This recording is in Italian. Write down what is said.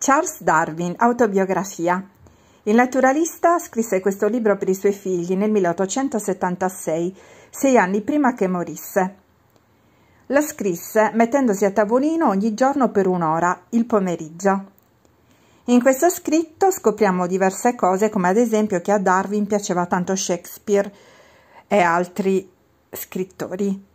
Charles Darwin, autobiografia. Il naturalista scrisse questo libro per i suoi figli nel 1876, sei anni prima che morisse. La scrisse mettendosi a tavolino ogni giorno per un'ora, il pomeriggio. In questo scritto scopriamo diverse cose, come ad esempio che a Darwin piaceva tanto Shakespeare e altri scrittori.